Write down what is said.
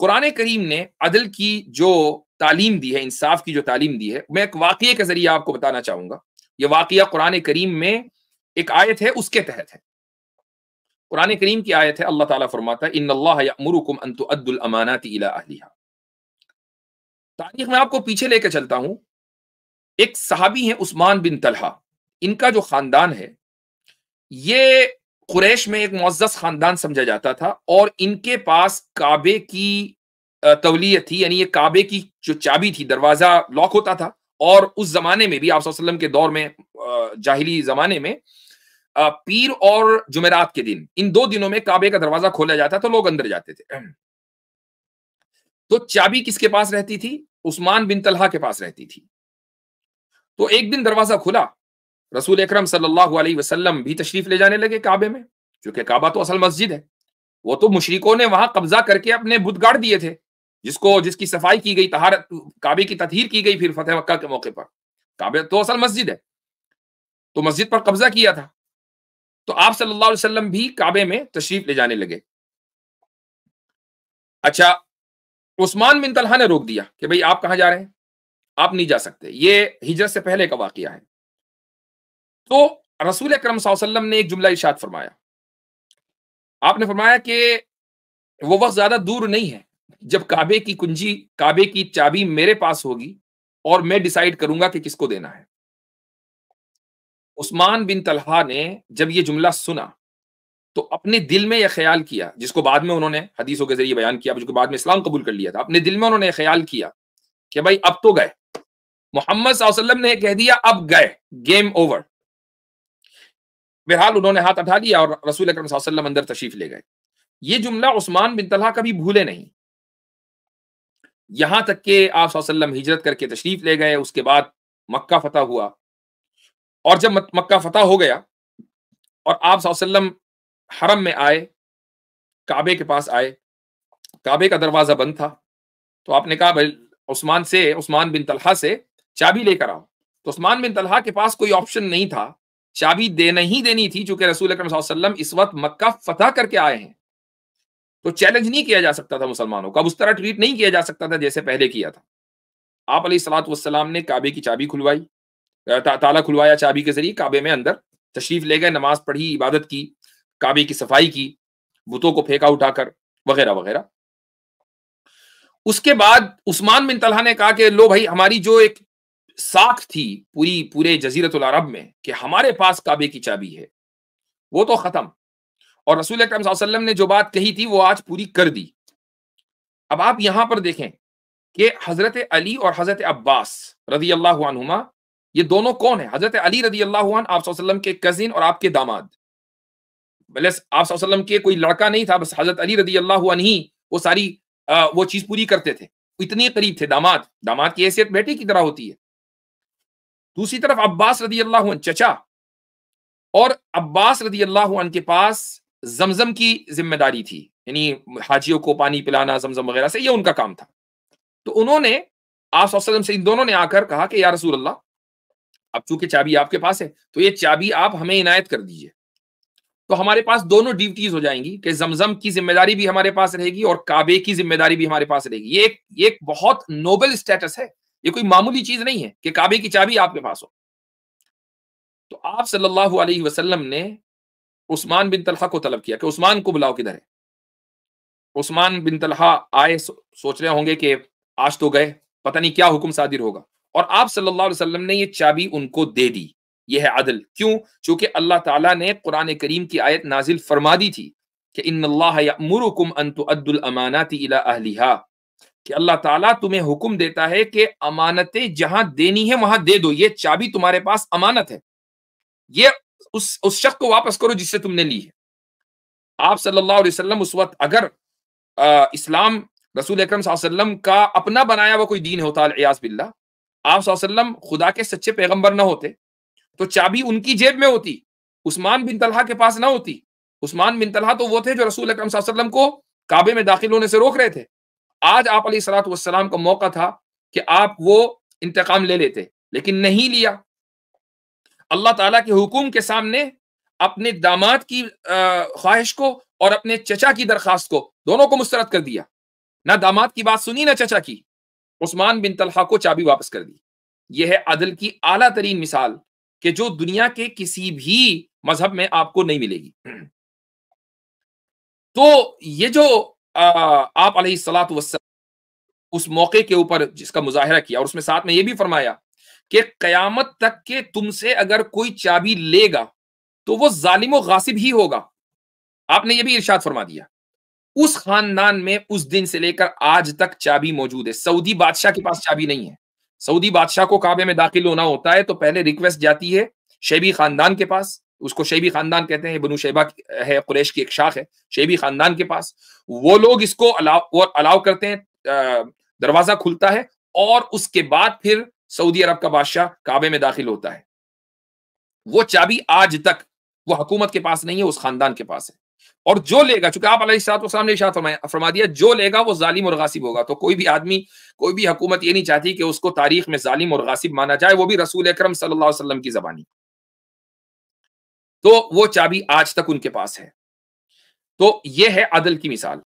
कुरान करीम ने अदल की जो तालीम दी है इंसाफ की जो तालीम दी है मैं एक वाक्य के जरिए आपको बताना चाहूंगा यह वाक्य कुरान करीम में एक आयत है उसके तहत है कुरान करीम की आयत है अल्लाह ताला फरमाता है इन्नल्लाहमुरुकुम अन तुअद्दुल अमानाति इला अहलिहा तारीख में आपको पीछे लेकर चलता हूं एक सहाबी है उस्मान बिन तलहा इनका जो खानदान है ये कुरैश में एक मुआज़ खानदान समझा जाता था और इनके पास काबे की तवलीय थी यानी ये काबे की जो चाबी थी दरवाज़ा लॉक होता था और उस जमाने में भी आप वसल्लम के दौर में जाहिली जमाने में पीर और जुमेरात के दिन इन दो दिनों में काबे का दरवाजा खोला जाता तो लोग अंदर जाते थे तो चाबी किसके पास रहती थी उस्मान बिन तलहा के पास रहती थी तो एक दिन दरवाजा खुला रसूल अक्रम सल्लल्लाहु वसल्लम भी तशरीफ ले जाने लगे काबे में क्योंकि काबा तो असल मस्जिद है वो तो मुशरकों ने वहां कब्जा करके अपने बुद गाड़ दिए थे जिसको जिसकी सफाई की गई तहारत काबे की तथहर की गई फिर फतेह मक्का के मौके पर काबे तो असल मस्जिद है तो मस्जिद पर कब्जा किया था तो आप सल्लल्लाहु अलैहि वसल्लम भी काबे में तशरीफ ले जाने लगे अच्छा उस्मान बिन तलहा ने रोक दिया कि भाई आप कहाँ जा रहे हैं आप नहीं जा सकते ये हिजरत से पहले का वाकया है तो रसूल अक्रम वसल्लम ने एक जुमला इशाद फरमाया आपने फरमाया कि वो वक्त ज्यादा दूर नहीं है जब काबे की कुंजी काबे की चाबी मेरे पास होगी और मैं डिसाइड करूंगा कि किसको देना है उस्मान बिन तलहा ने जब ये जुमला सुना तो अपने दिल में यह ख्याल किया जिसको बाद में उन्होंने हदीसों के जरिए बयान किया जिसको बाद में इस्लाम कबूल कर लिया था अपने दिल में उन्होंने ख्याल किया कि भाई अब तो गए मोहम्मद ने कह दिया अब गए गेम ओवर बहरहाल उन्होंने हाथ उठा लिया और रसूल अक्रम अंदर तशरीफ ले गए ये जुमला उस्मान बिन तलहा कभी भूले नहीं यहां तक के आप हिजरत करके तशरीफ ले गए उसके बाद मक्का फतह हुआ और जब मक्का फतह हो गया और आप हरम में आए काबे के पास आए काबे का दरवाजा बंद था तो आपने कहा भाई उस्मान से उस्मान बिन तलहा से चाबी लेकर आओ तो उस्मान बिन तलहा के पास कोई ऑप्शन नहीं था चाबी देना ही देनी थी चूंकि रसूल अक्रम इस वक्त मक्का फतह करके आए हैं तो चैलेंज नहीं किया जा सकता था मुसलमानों का उस तरह ट्रीट नहीं किया जा सकता था जैसे पहले किया था आप सलाम ने काबे की चाबी खुलवाई ता, ताला खुलवाया चाबी के जरिए काबे में अंदर तशरीफ ले गए नमाज पढ़ी इबादत की काबे की सफाई की बुतों को फेंका उठाकर वगैरह वगैरह उसके बाद उस्मान बिन तलहा ने कहा कि लो भाई हमारी जो एक साख थी पूरी पूरे जजीरतुल अरब में कि हमारे पास काबे की चाबी है वो तो ख़त्म और रसूल अक्रम वसल्लम ने जो बात कही थी वो आज पूरी कर दी अब आप यहाँ पर देखें कि हज़रत अली और हज़रत अब्बास रजी अल्लाहुमा ये दोनों कौन है हज़रत अली रजी अल्लाह आप के कज़िन और आपके दामाद भले आप के कोई लड़का नहीं था बस हज़रत अली रजी अल्लाह ही वो सारी आ, वो चीज़ पूरी करते थे इतने करीब थे दामाद दामाद की हैसियत बेटे की तरह होती है दूसरी तरफ अब्बास रदी अल्लाह चचा और अब्बास रदी अल्लाह के पास जमजम की जिम्मेदारी थी यानी हाजियों को पानी पिलाना जमजम वगैरह से यह उनका काम था तो उन्होंने आप से इन दोनों ने आकर कहा कि या रसूल अल्लाह अब चूंकि चाबी आपके पास है तो ये चाबी आप हमें इनायत कर दीजिए तो हमारे पास दोनों ड्यूटीज हो जाएंगी कि जमजम की जिम्मेदारी भी हमारे पास रहेगी और काबे की जिम्मेदारी भी हमारे पास रहेगी ये एक बहुत नोबल स्टेटस है ये कोई मामूली चीज नहीं है कि काबे की चाबी आपके पास हो तो आप सल्लल्लाहु अलैहि वसल्लम ने उस्मान बिन तलहा को तलब किया कि उस्मान को बुलाओ किधर है उस्मान बिन तलहा आए सो, सोच रहे होंगे कि आज तो गए पता नहीं क्या हुक्म सादिर होगा और आप सल्लल्लाहु अलैहि वसल्लम ने ये चाबी उनको दे दी ये है अदल क्यों चूंकि अल्लाह ताला ने कुरान करीम की आयत नाजिल फरमा दी थी कि इन अल्लाह मुरुकुम अमानाती इला अहलिहा कि अल्लाह ताला तुम्हें हुक्म देता है कि अमानतें जहां देनी है वहां दे दो ये चाबी तुम्हारे पास अमानत है ये उस उस शख्स को वापस करो जिससे तुमने ली है आप सल्लल्लाहु अलैहि वसल्लम उस वक्त अगर आ, इस्लाम रसूल अकरम वसल्लम का अपना बनाया हुआ कोई दीन होता अलियाज बिल्ला आप वसल्लम खुदा के सच्चे पैगम्बर ना होते तो चाबी उनकी जेब में होती उस्मान बिन तलहा के पास ना होती उस्मान बिन तलहा तो वो थे जो रसूल अकरम वसल्लम को काबे में दाखिल होने से रोक रहे थे आज आप सलाम का मौका था कि आप वो इंतकाम ले लेते लेकिन नहीं लिया अल्लाह ताला के हुकुम के सामने अपने दामाद की ख्वाहिश को और अपने चचा की दरखास्त को दोनों को मुस्तरद कर दिया ना दामाद की बात सुनी ना चचा की उस्मान बिन तलहा को चाबी वापस कर दी यह है अदल की आला तरीन मिसाल कि जो दुनिया के किसी भी मजहब में आपको नहीं मिलेगी तो ये जो आप सलात उस मौके के ऊपर जिसका मुजाहरा किया और उसमें साथ में ये भी फरमाया कि कयामत तक के तुमसे अगर कोई चाबी लेगा तो वो जालिम गासिब ही होगा आपने ये भी इर्शाद फरमा दिया उस खानदान में उस दिन से लेकर आज तक चाबी मौजूद है सऊदी बादशाह के पास चाबी नहीं है सऊदी बादशाह को काबे में दाखिल होना होता है तो पहले रिक्वेस्ट जाती है शेबी खानदान के पास उसको शेबी खानदान कहते हैं बनू शेबा है कुरैश की एक शाख है शेबी खानदान के पास वो लोग इसको अलाव और अलाव करते हैं दरवाजा खुलता है और उसके बाद फिर सऊदी अरब का बादशाह काबे में दाखिल होता है वो चाबी आज तक वो हकूमत के पास नहीं है उस खानदान के पास है और जो लेगा चूंकि आप अलीसात ने फरमा दिया जो लेगा वो जालिम और गासिब होगा तो कोई भी आदमी कोई भी हकूमत ये नहीं चाहती कि उसको तारीख में जालिम और गासिब माना जाए वो भी रसूल अक्रम सल्लल्लाहु की जबानी तो वो चाबी आज तक उनके पास है तो ये है अदल की मिसाल